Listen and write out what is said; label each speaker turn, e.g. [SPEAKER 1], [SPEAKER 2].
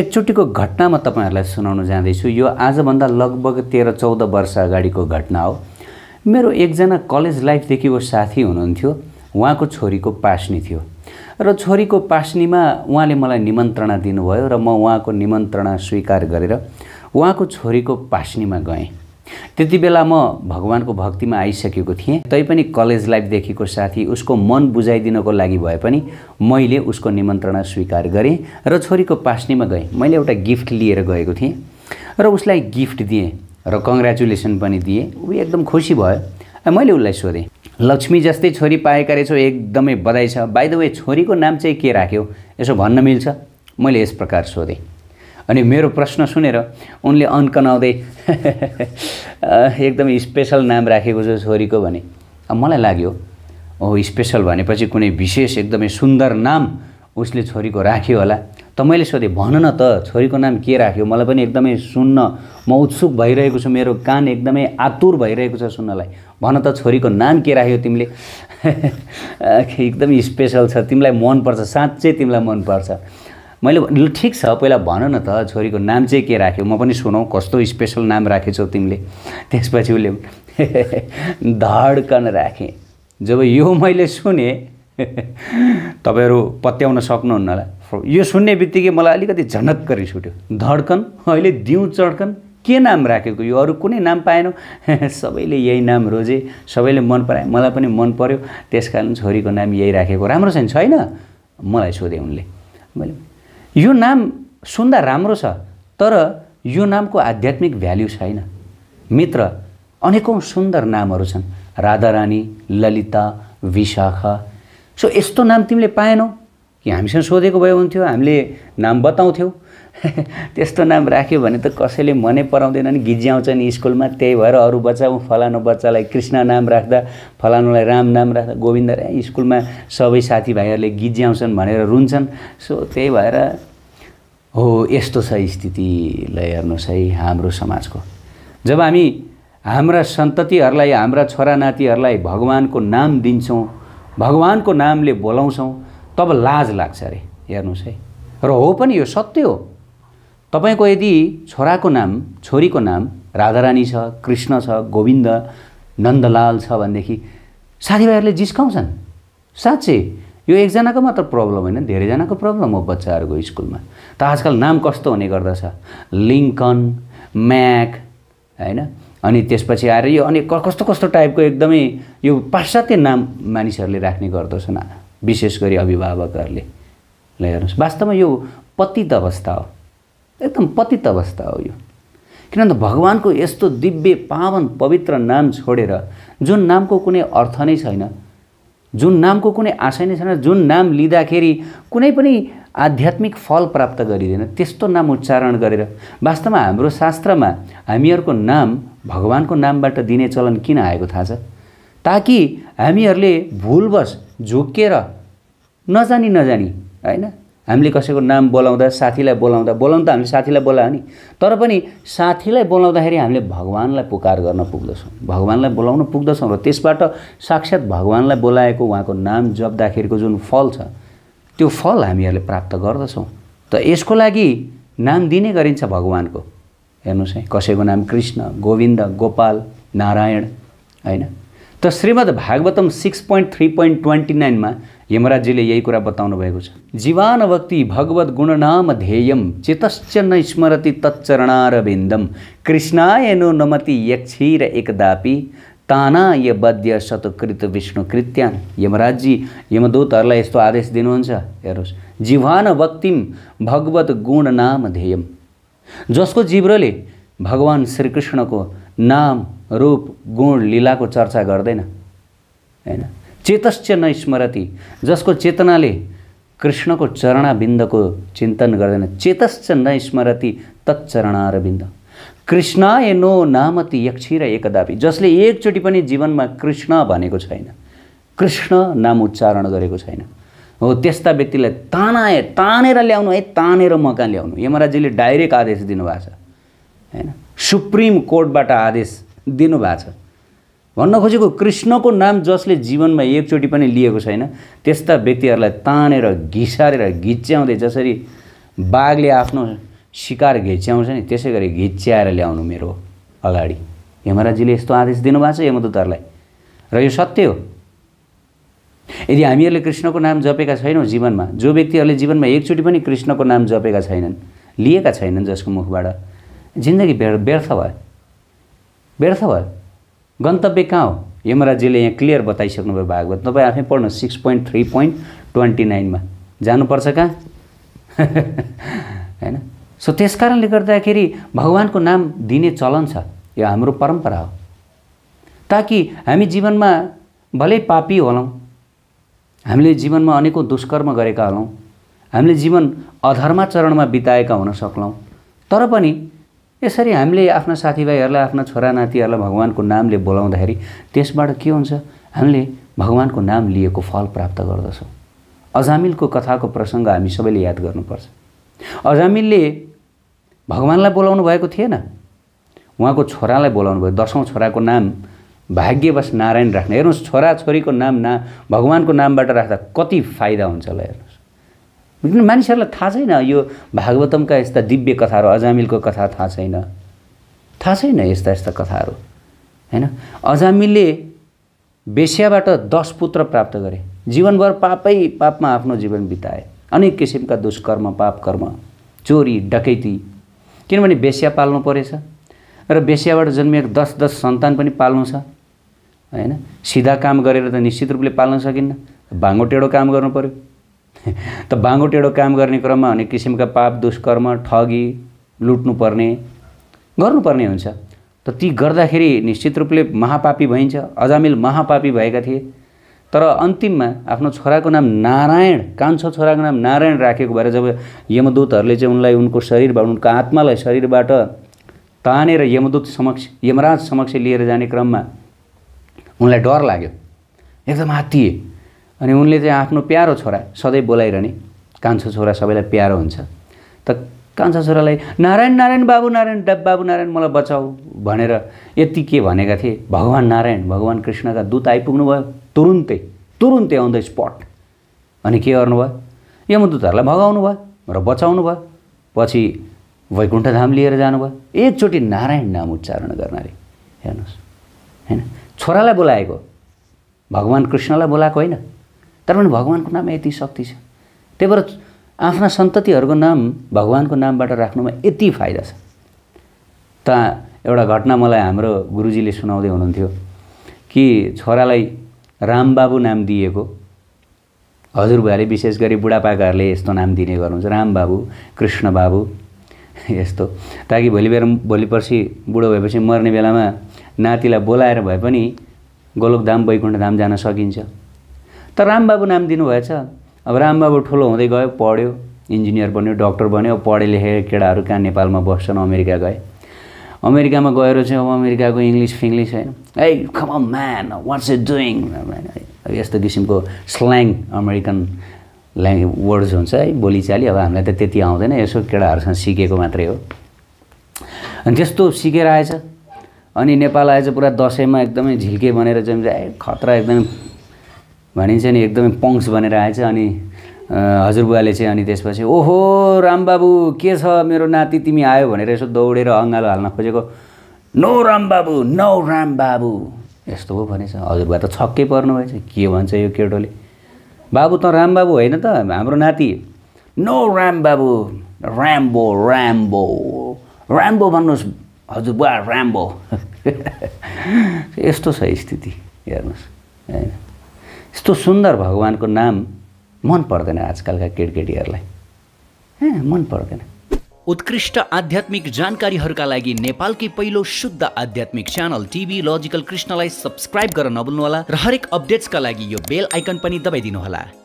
[SPEAKER 1] एकचोटिको घटना म तपाईँहरूलाई सुनाउन जाँदैछु यो आजभन्दा लगभग तेह्र चौध वर्ष अगाडिको घटना हो मेरो एकजना कलेज लाइफदेखिको साथी हुनुहुन्थ्यो उहाँको छोरीको पास्नी थियो र छोरीको पास्नीमा उहाँले मलाई निमन्त्रणा दिनुभयो र म उहाँको निमन्त्रणा स्वीकार गरेर उहाँको छोरीको पास्नीमा गएँ त्यति बेला म भगवान्को भक्तिमा आइसकेको थिएँ तैपनि कलेज लाइफदेखिको साथी उसको मन बुझाइदिनको लागि भए पनि मैले उसको निमन्त्रणा स्वीकार गरेँ र छोरीको पास्नीमा गएँ मैले एउटा गिफ्ट लिएर गएको थिएँ र उसलाई गिफ्ट दिएँ र कङ्ग्रेचुलेसन पनि दिएँ ऊ एकदम खुसी भयो मैले उसलाई सोधेँ लक्ष्मी जस्तै छोरी पाएका रहेछौ एकदमै बधाई छ बाई द वे छोरीको नाम चाहिँ के राख्यो यसो भन्न मिल्छ मैले यस प्रकार सोधेँ अनि मेरो प्रश्न सुनेर उनले अन्कनाउँदै एकदम स्पेसल नाम राखेको छ छोरीको भने अब मलाई लाग्यो ओ स्पेसल भनेपछि कुनै विशेष एकदमै सुन्दर नाम उसले छोरीको राख्यो होला त मैले सोधेँ भन न त छोरीको नाम के राख्यो मलाई पनि एकदमै सुन्न म उत्सुक भइरहेको छु मेरो कान एकदमै आतुर भइरहेको छ सुन्नलाई भन त छोरीको नाम के राख्यो तिमीले एकदम स्पेसल छ तिमीलाई मनपर्छ साँच्चै तिमीलाई मनपर्छ मैले लु ठिक छ पहिला भन न त छोरीको नाम चाहिँ के राख्यो म पनि सुनौ कस्तो स्पेसल नाम राखेछौ तिमीले त्यसपछि उसले धड्कन राखेँ जब यो मैले सुने तपाईँहरू पत्याउन सक्नुहुन्न होला यो सुन्ने बित्तिकै मलाई अलिकति झनक गरी छुट्यो धड्कन अहिले दिउँ चड्कन के नाम राखेको यो अरू कुनै नाम पाएनौ सबैले यही नाम रोजे सबैले मन पराए मलाई पनि मन पऱ्यो त्यस कारण छोरीको नाम यही राखेको राम्रो छैन छैन मलाई सोधेँ उनले मैले यो नाम सुन्दा राम्रो छ तर यो नामको आध्यात्मिक भ्याल्यु छैन मित्र अनेकौँ सुन्दर नामहरू छन् राधारानी ललिता विशाखा सो यस्तो नाम तिमीले पाएनौ कि हामीसँग सोधेको भए हुन्थ्यो हामीले नाम बताउँथ्यौँ त्यस्तो नाम राख्यो भने त कसैले मनै पराउँदैन नि नि स्कुलमा त्यही भएर अरू बच्चा ऊ फलानु बच्चालाई कृष्ण नाम राख्दा फलानुलाई राम नाम राख्दा गोविन्द स्कुलमा सबै साथीभाइहरूले गिज्याउँछन् भनेर रुन्छन् सो त्यही भएर हो यस्तो छ स्थितिलाई हेर्नुहोस् है हाम्रो समाजको जब हामी हाम्रा सन्ततिहरूलाई हाम्रा छोरा नातिहरूलाई भगवान्को नाम दिन्छौँ भगवान्को नामले बोलाउँछौँ तब लाज लाग्छ अरे हेर्नुहोस् है र हो पनि यो सत्य हो तपाईँको यदि छोराको नाम छोरीको नाम राधारानी छ कृष्ण छ गोविन्द नन्दलाल छ भनेदेखि साथीभाइहरूले जिस्काउँछन् साँच्चै यो एकजनाको मात्र प्रब्लम होइन धेरैजनाको प्रब्लम हो बच्चाहरूको स्कुलमा त आजकल नाम कस्तो हुने गर्दछ लिङ्कन म्याक होइन अनि त्यसपछि आएर यो अनि कस्तो कस्तो टाइपको एकदमै यो पाश्चात्य नाम मानिसहरूले राख्ने गर्दछन् विशेष गरी अभिभावकहरूले ल हेर्नुहोस् वास्तवमा यो पतित अवस्था हो एकदम पतित अवस्था हो यो किनभने भगवान्को यस्तो दिव्य पावन पवित्र नाम छोडेर जुन नामको कुनै अर्थ नै छैन जुन नामको कुनै आशय नै छैन जुन नाम लिँदाखेरि कुनै पनि आध्यात्मिक फल प्राप्त गरिँदैन त्यस्तो नाम उच्चारण गरेर वास्तवमा हाम्रो शास्त्रमा हामीहरूको नाम भगवान्को नामबाट दिने चलन किन आएको थाहा छ ताकि हामीहरूले भुलवश झुक्केर नजानी नजानी होइन हामीले कसैको नाम बोलाउँदा साथीलाई बोलाउँदा बोलाउनु त हामी साथीलाई बोलायो नि तर पनि साथीलाई बोलाउँदाखेरि हामीले भगवान्लाई पुकार गर्न पुग्दछौँ भगवान्लाई बोलाउन पुग्दछौँ र त्यसबाट साक्षात भगवान्लाई बोलाएको उहाँको नाम जप्दाखेरिको जुन फल छ त्यो फल हामीहरूले प्राप्त गर्दछौँ त यसको लागि नाम दिने गरिन्छ भगवान्को हेर्नुहोस् है कसैको नाम कृष्ण गोविन्द गोपाल नारायण होइन त Shrimad Bhagavatam six point three point twenty नाइनमा यमराजीले यही कुरा बताउनु भएको छ जीवान भक्ति भगवत गुणनाम ध्येयम चितश्च न स्मरति तच्चरणारविन्दम नो नमति यक्षी र एकदापि ताना य बद्य सतकृत विष्णु कृत्यान यमराजी यमदूतहरूलाई यस्तो आदेश दिनुहुन्छ हेर्नुहोस् जीवान भक्तिम भगवत गुण नाम ध्येयम जसको जिब्रोले भगवान् श्रीकृष्णको नाम रूप गुण लीलाको चर्चा गर्दैन होइन चेतश्च नस्मरति जसको चेतनाले कृष्णको चरणाबिन्दको चिन्तन गर्दैन चेतश्च नस्मरति तत्चरणारविन्द कृष्ण नो नामति यक्षी र एकदापि जसले एकचोटि पनि जीवनमा कृष्ण भनेको छैन कृष्ण नाम उच्चारण गरेको छैन हो त्यस्ता व्यक्तिलाई तानाए तानेर ल्याउनु है तानेर म कहाँ ल्याउनु यमराजीले डाइरेक्ट आदेश दिनुभएको छ होइन सुप्रिम कोर्टबाट आदेश दिनुभएको छ भन्न खोजेको कृष्णको नाम जसले जीवनमा एकचोटि पनि लिएको छैन त्यस्ता व्यक्तिहरूलाई तानेर घिसारेर घिच्याउँदै जसरी बाघले आफ्नो शिकार घिच्याउँछ नि त्यसै गरी घिच्याएर ल्याउनु मेरो अगाडि यमराजीले यस्तो आदेश दिनुभएको छ यमदूतहरूलाई र यो सत्य हो यदि हामीहरूले कृष्णको नाम जपेका छैनौँ जीवनमा जो व्यक्तिहरूले जीवनमा एकचोटि पनि कृष्णको नाम जपेका छैनन् लिएका छैनन् जसको मुखबाट जिन्दगी व्यर्थ भयो व्यर्थ भयो गन्तव्य कहाँ हो यमराजीले यहाँ क्लियर बताइसक्नुभयो भागवत तपाईँ आफै पढ्नु six point three point twenty नाइनमा जानुपर्छ कहाँ होइन सो त्यस कारणले गर्दाखेरि भगवान्को नाम दिने चलन छ यो हाम्रो परम्परा हो ताकि हामी जीवनमा भलै पापी होलाौँ हामीले जीवनमा अनेकौँ दुष्कर्म गरेका होलौँ हामीले जीवन अधर्माचरणमा बिताएका हुन सक्लौँ तर पनि यसरी हामीले आफ्ना साथीभाइहरूलाई आफ्ना छोरा नातिहरूलाई भगवान्को नामले बोलाउँदाखेरि त्यसबाट के हुन्छ हामीले भगवान्को नाम लिएको फल प्राप्त गर्दछौँ अजामिलको कथाको प्रसङ्ग हामी सबैले याद गर्नुपर्छ अजामिलले भगवान्लाई बोलाउनु भएको थिएन उहाँको छोरालाई बोलाउनु भयो दसौँ छोराको नाम भाग्यवश नारायण राख्ने हेर्नुहोस् छोराछोरीको नाम ना भगवान्को नामबाट राख्दा कति फाइदा हुन्छ होला हेर्नु किन मानिसहरूलाई थाहा छैन यो भागवतमका यस्ता दिव्य कथाहरू अजामिलको कथा थाहा छैन थाहा छैन यस्ता यस्ता कथाहरू होइन अजामिलले बेस्याबाट दस पुत्र प्राप्त गरे जीवनभर पापै पापमा आफ्नो जीवन बिताए अनेक किसिमका दुष्कर्म पाप कर्म चोरी डकैती किनभने बेस्या पाल्नु परेछ र बेस्याबाट जन्मिएको दस दस सन्तान पनि पाल्नु छ होइन सिधा काम गरेर त निश्चित रूपले पाल्न सकिन्न भाँगो टेढो काम गर्नु पऱ्यो त बाङ्गो टेढो काम गर्ने क्रममा अनेक किसिमका पाप दुष्कर्म ठगी लुट्नुपर्ने गर्नुपर्ने हुन्छ त ती गर्दाखेरि निश्चित रूपले महापापी भइन्छ अजामिल महापापी भएका थिए तर अन्तिममा आफ्नो छोराको नाम नारायण कान्छो छोराको नाम नारायण राखेको भएर जब यमदूतहरूले चाहिँ उनलाई उनको शरीरबाट उनको आत्मालाई शरीरबाट तानेर यमदूत समक्ष यमराज समक्ष लिएर जाने क्रममा उनलाई डर लाग्यो एकदम हात्तिए अनि उनले चाहिँ आफ्नो प्यारो छोरा सधैँ बोलाइरहने कान्छो छोरा सबैलाई प्यारो हुन्छ त कान्छो छोरालाई नारायण नारायण बाबु नारायण डब बाबु नारायण मलाई बचाऊ भनेर यति के भनेका थिए भगवान् नारायण भगवान् कृष्णका दूत आइपुग्नु भयो तुरुन्तै तुरुन्तै अन द स्पट अनि के गर्नु भयो यमदूतहरूलाई भगाउनु भयो र बचाउनु भयो पछि वैकुण्ठधाम लिएर जानुभयो एकचोटि नारायण नाम उच्चारण गर्नाले हेर्नुहोस् होइन छोरालाई बोलाएको भगवान् कृष्णलाई बोलाएको होइन तर पनि भगवान्को नाममा यति शक्ति छ त्यही भएर आफ्ना सन्ततिहरूको नाम भगवान्को नामबाट राख्नुमा यति फाइदा छ त एउटा घटना मलाई हाम्रो गुरुजीले सुनाउँदै हुनुहुन्थ्यो कि छोरालाई रामबाबु नाम दिएको हजुरबुवाले विशेष गरी बुढापाकाहरूले यस्तो नाम दिने गर्नुहुन्छ रामबाबु कृष्णबाबु यस्तो ताकि भोलि बेर भोलि पर्सि बुढो भएपछि मर्ने बेलामा नातिलाई बोलाएर भए पनि गोलोकधाम वैकुण्ठधाम जान सकिन्छ तर रामबाबु नाम दिनुभएछ अब रामबाबु ठुलो हुँदै गयो पढ्यो इन्जिनियर बन्यो डक्टर बन्यो पढे लेखेको केडाहरू कहाँ नेपालमा बस्छन् अमेरिका गए अमेरिकामा गएर चाहिँ अब अमेरिकाको इङ्ग्लिस फिङ्ग्लिस होइन है खम म्यान वाट्स इज डुइङ यस्तो किसिमको स्ल्याङ अमेरिकन ल्याङ वर्ड्स हुन्छ है बोलीचाली अब हामीलाई त त्यति आउँदैन यसो केडाहरूसँग सिकेको मात्रै हो अनि त्यस्तो सिकेर आएछ अनि नेपाल आएछ पुरा दसैँमा एकदमै झिल्के बनेर चाहिँ खतरा एकदमै भनिन्छ नि एकदमै पङ्क्स बनेर आएछ अनि हजुरबुवाले चाहिँ अनि त्यसपछि ओहो रामबाबु के छ मेरो नाति तिमी आयो भनेर यसो दौडेर अँगालो हाल्न खोजेको नो रामबाबु नौ रामबाबु यस्तो हो भनेछ हजुरबुवा त छक्कै पर्नु भएछ के भन्छ यो केटोले बाबु त रामबाबु होइन त हाम्रो नाति नो रामबाबु रामबो रामबो रामबो भन्नुहोस् हजुरबुवा रामबो यस्तो छ स्थिति हेर्नुहोस् होइन यस्तो सुन्दर भगवान्को नाम मन पर्दैन आजकलका केटकेटीहरूलाई मन पर्दैन उत्कृष्ट आध्यात्मिक जानकारीहरूका लागि नेपालकै पहिलो शुद्ध आध्यात्मिक च्यानल टिभी लजिकल कृष्णलाई सब्सक्राइब गर्न नभुल्नुहोला र हरेक अपडेट्सका लागि यो बेल आइकन पनि दबाइदिनुहोला